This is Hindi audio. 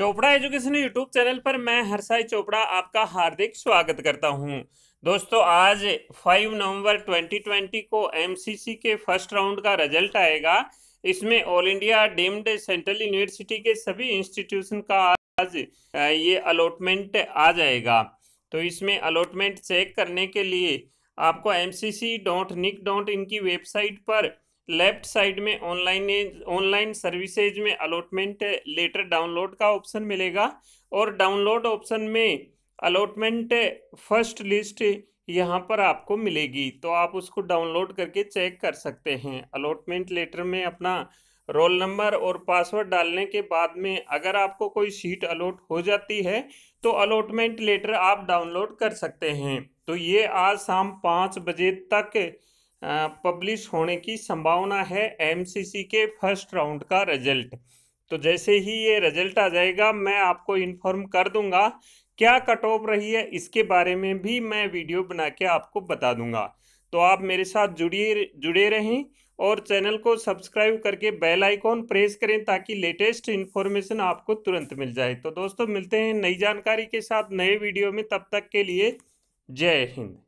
चोपड़ा एजुकेशन यूट्यूब चैनल पर मैं हरसाई चोपड़ा आपका हार्दिक स्वागत करता हूं दोस्तों आज 5 नवंबर 2020 को एमसीसी के फर्स्ट राउंड का रिजल्ट आएगा इसमें All India deemed central university के सभी इंस्टीट्यूशन का आज ये अलॉटमेंट आ जाएगा तो इसमें अलॉटमेंट चेक करने के लिए आपको M C C dot nic dot इनकी वेबसाइट पर लेफ्ट साइड में ऑनलाइन ऑनलाइन सर्विसेज में अलॉटमेंट लेटर डाउनलोड का ऑप्शन मिलेगा और डाउनलोड ऑप्शन में अलॉटमेंट फर्स्ट लिस्ट यहाँ पर आपको मिलेगी तो आप उसको डाउनलोड करके चेक कर सकते हैं अलॉटमेंट लेटर में अपना रोल नंबर और पासवर्ड डालने के बाद में अगर आपको कोई सीट अलॉट हो जाती है तो अलॉटमेंट लेटर आप डाउनलोड कर सकते हैं तो ये आज शाम पाँच बजे तक पब्लिश होने की संभावना है एमसीसी के फर्स्ट राउंड का रिजल्ट तो जैसे ही ये रिजल्ट आ जाएगा मैं आपको इन्फॉर्म कर दूंगा क्या कट ऑफ रही है इसके बारे में भी मैं वीडियो बना के आपको बता दूंगा तो आप मेरे साथ जुड़िए जुड़े रहें और चैनल को सब्सक्राइब करके बेल आइकॉन प्रेस करें ताकि लेटेस्ट इन्फॉर्मेशन आपको तुरंत मिल जाए तो दोस्तों मिलते हैं नई जानकारी के साथ नए वीडियो में तब तक के लिए जय हिंद